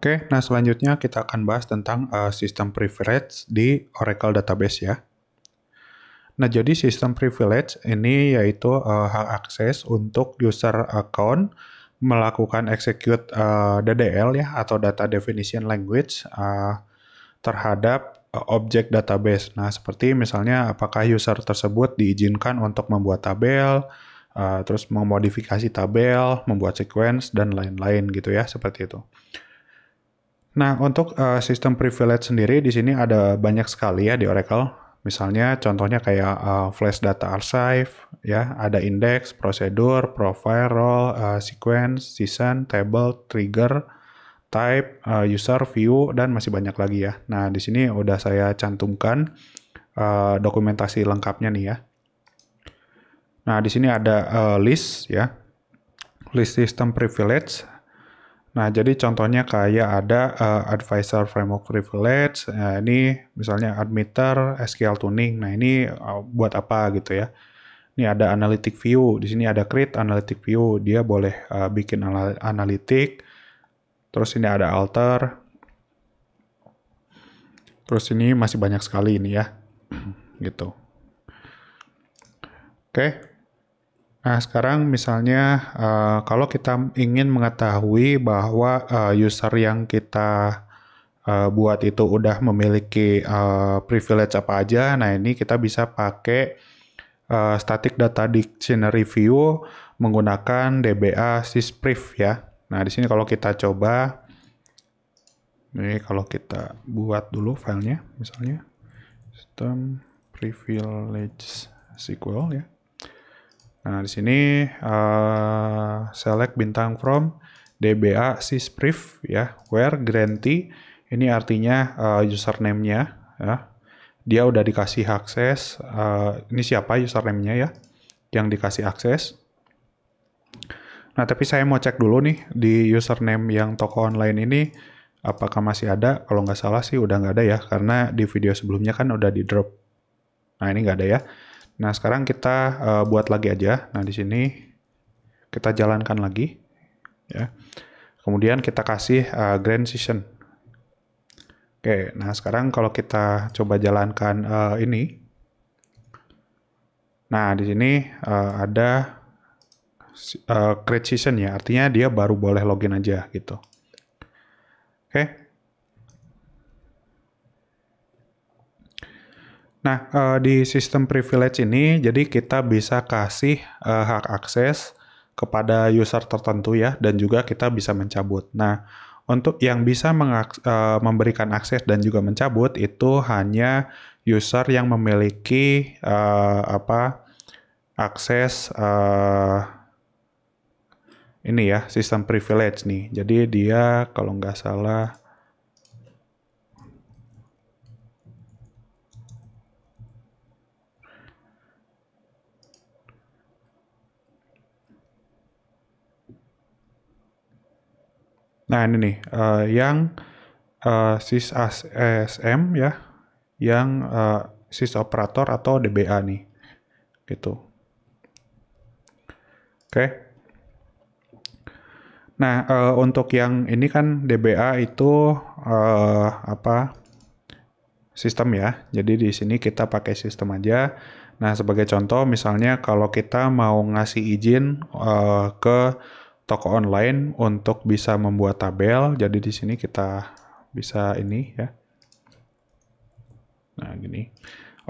Oke, nah selanjutnya kita akan bahas tentang uh, sistem privilege di Oracle Database ya. Nah, jadi sistem privilege ini yaitu uh, hak akses untuk user account melakukan execute uh, eh, DDL ya atau data definition language uh, terhadap uh, objek database. Nah, seperti misalnya apakah user tersebut diizinkan untuk membuat tabel, uh, terus memodifikasi tabel, membuat sequence dan lain-lain gitu ya, seperti itu. Nah, untuk uh, sistem privilege sendiri di sini ada banyak sekali ya di Oracle. Misalnya contohnya kayak uh, flash data archive ya, ada index, prosedur, profile, role, uh, sequence, season, table, trigger, type, uh, user, view dan masih banyak lagi ya. Nah, di sini udah saya cantumkan uh, dokumentasi lengkapnya nih ya. Nah, di sini ada uh, list ya. List system privilege Nah, jadi contohnya kayak ada uh, advisor framework privilege, nah, ini misalnya admitter, SQL tuning. Nah, ini eh, buat apa gitu ya? Ini ada analytic view, di sini ada create analytic view, dia boleh uh, bikin anal analitik. Terus ini ada alter. Terus ini masih banyak sekali ini ya. gitu. Oke. Okay. Nah, sekarang misalnya uh, kalau kita ingin mengetahui bahwa uh, user yang kita uh, buat itu udah memiliki uh, privilege apa aja, nah ini kita bisa pakai uh, static data dictionary view menggunakan DBA sysprev ya. Nah, di sini kalau kita coba ini kalau kita buat dulu filenya misalnya system privilege SQL ya. Nah, di sini uh, select bintang from DBA syspriv ya, where grantee ini artinya uh, username-nya ya. Dia udah dikasih akses uh, ini siapa username-nya ya yang dikasih akses. Nah, tapi saya mau cek dulu nih di username yang toko online ini apakah masih ada? Kalau nggak salah sih udah nggak ada ya karena di video sebelumnya kan udah di drop. Nah, ini nggak ada ya. Nah, sekarang kita uh, buat lagi aja. Nah, di sini kita jalankan lagi ya. Kemudian kita kasih uh, grand session. Oke, nah sekarang kalau kita coba jalankan uh, ini. Nah, di sini uh, ada uh, create session ya. Artinya dia baru boleh login aja gitu. Oke. Okay. Nah, uh, di sistem privilege ini, jadi kita bisa kasih uh, hak akses kepada user tertentu ya, dan juga kita bisa mencabut. Nah, untuk yang bisa mengak- uh, eh, memberikan akses dan juga mencabut itu hanya user yang memiliki uh, apa akses uh, ini ya sistem privilege nih. Jadi dia kalau nggak salah Nah ini nih uh, yang uh, eh, sis ASM ya, yang uh, eh, sis operator atau DBA nih, gitu. Oke. Okay. Nah uh, untuk yang ini kan DBA itu uh, apa sistem ya. Jadi di sini kita pakai sistem aja. Nah sebagai contoh misalnya kalau kita mau ngasih izin uh, ke toko online untuk bisa membuat tabel. Jadi di sini kita bisa ini ya. Nah, gini.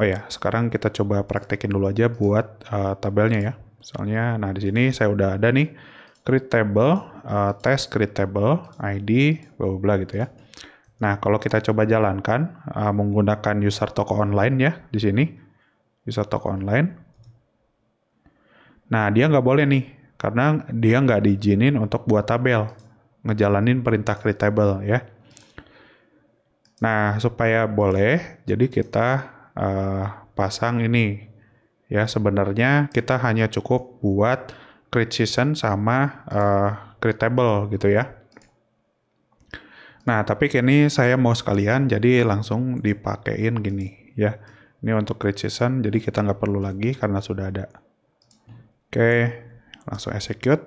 Oh ya, sekarang kita coba praktekin dulu aja buat uh, tabelnya ya. Misalnya, nah di sini saya udah ada nih create table, uh, test create table, ID, bla bla gitu ya. Nah, kalau kita coba jalankan uh, menggunakan user toko online ya di sini. User toko online. Nah, dia nggak boleh nih karena dia nggak diizinin untuk buat tabel ngejalanin perintah create table ya nah supaya boleh jadi kita uh, pasang ini ya sebenarnya kita hanya cukup buat create season sama uh, eh, create table gitu ya nah tapi kini saya mau sekalian jadi langsung dipakein gini ya ini untuk create season jadi kita nggak perlu lagi karena sudah ada oke okay langsung execute.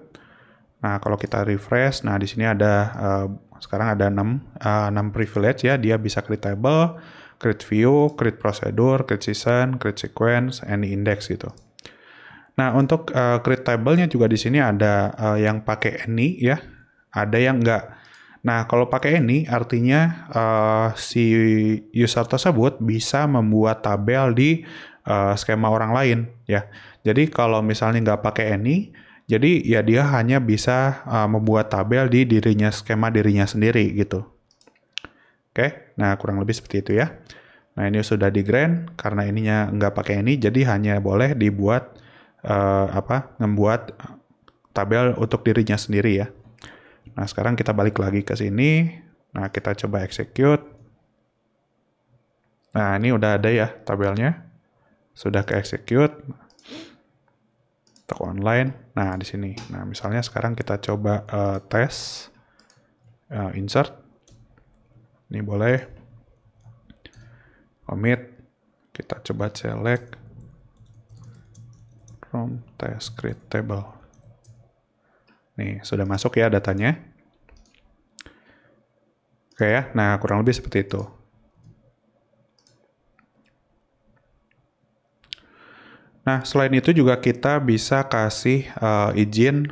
Nah, kalau kita refresh, nah di sini ada uh, sekarang ada 6 uh, 6 privilege ya, dia bisa create table, create view, create procedure, create season, create sequence, and index gitu. Nah, untuk uh, create table-nya juga di sini ada uh, yang pakai any ya, ada yang enggak. Nah, kalau pakai any artinya uh, si user tersebut bisa membuat tabel di uh, skema orang lain ya. Jadi kalau misalnya nggak pakai any jadi ya dia hanya bisa uh, membuat tabel di dirinya skema dirinya sendiri gitu. Oke, nah kurang lebih seperti itu ya. Nah ini sudah di grand karena ininya nggak pakai ini, jadi hanya boleh dibuat uh, apa? Membuat tabel untuk dirinya sendiri ya. Nah sekarang kita balik lagi ke sini. Nah kita coba execute. Nah ini udah ada ya tabelnya. Sudah ke execute toko online. Nah, di sini. Nah, misalnya sekarang kita coba uh, tes uh, insert. Ini boleh commit. Kita coba select from test create table. Nih, sudah masuk ya datanya. Oke ya. Nah, kurang lebih seperti itu. Nah, selain itu juga kita bisa kasih uh, izin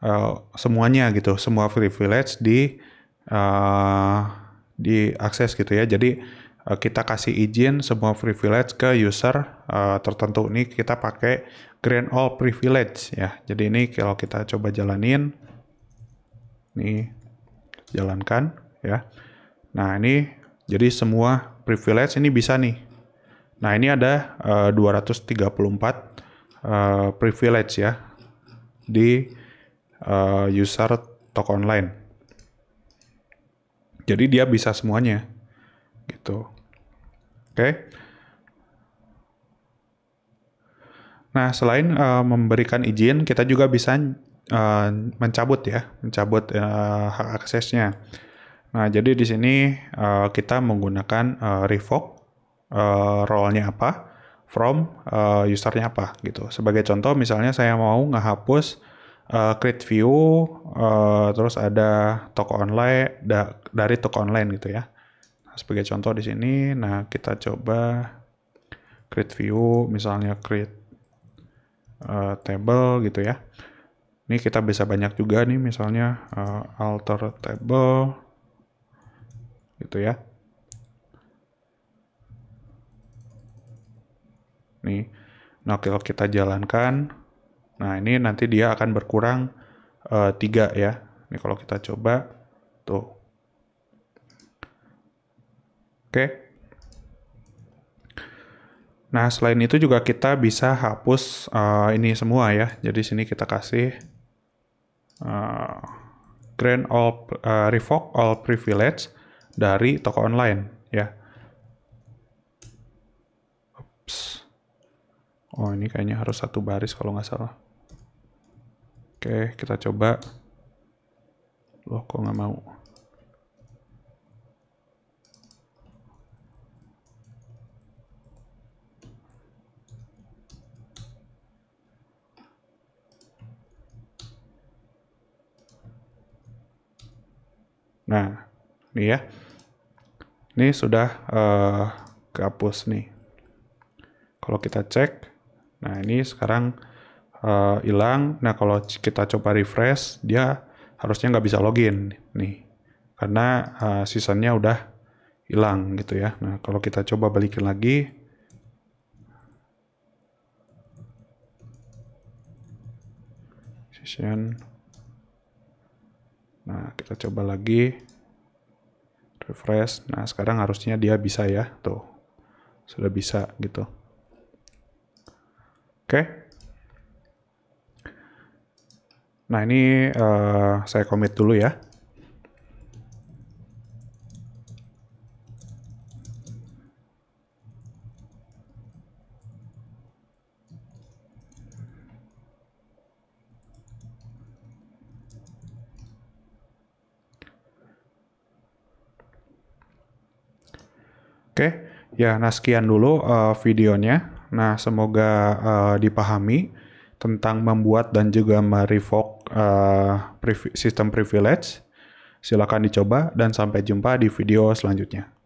uh, semuanya gitu, semua privilege di uh, di akses gitu ya. Jadi uh, kita kasih izin semua privilege ke user uh, tertentu. Ini kita pakai grant all privilege ya. Jadi ini kalau kita coba jalanin, nih jalankan ya. Nah ini jadi semua privilege ini bisa nih Nah ini ada uh, 234 uh, privilege ya di uh, user toko online. Jadi dia bisa semuanya gitu. Oke. Okay. Nah, selain uh, memberikan izin, kita juga bisa uh, mencabut ya, mencabut uh, hak aksesnya. Nah, jadi di sini uh, kita menggunakan uh, revoke uh, role-nya apa, from uh, usernya apa gitu. Sebagai contoh misalnya saya mau ngehapus uh, create view, uh, terus ada toko online da dari toko online gitu ya. Nah, sebagai contoh di sini, nah kita coba create view, misalnya create uh, table gitu ya. Ini kita bisa banyak juga nih misalnya uh, alter table gitu ya. nih. Nah, kalau kita jalankan, nah ini nanti dia akan berkurang eh, tiga 3 ya. Ini kalau kita coba, tuh. Oke. Nah, selain itu juga kita bisa hapus uh, ini semua ya. Jadi sini kita kasih uh, grant all uh, revoke all privilege dari toko online ya. Oh ini kayaknya harus satu baris kalau nggak salah. Oke kita coba. Loh kok nggak mau. Nah, ini ya. Ini sudah uh, kehapus nih. Kalau kita cek, Nah ini sekarang eh, hilang. nah kalau kita coba refresh, dia harusnya nggak bisa login nih, karena uh, eh, seasonnya udah hilang gitu ya. Nah kalau kita coba balikin lagi, Nah kita coba lagi refresh. Nah sekarang harusnya dia bisa ya, tuh sudah bisa gitu. Oke. Okay. Nah ini uh, saya commit dulu ya. Oke, okay. ya nah sekian dulu uh, videonya. Nah, semoga uh, dipahami tentang membuat dan juga merevoke uh, sistem privilege. Silakan dicoba dan sampai jumpa di video selanjutnya.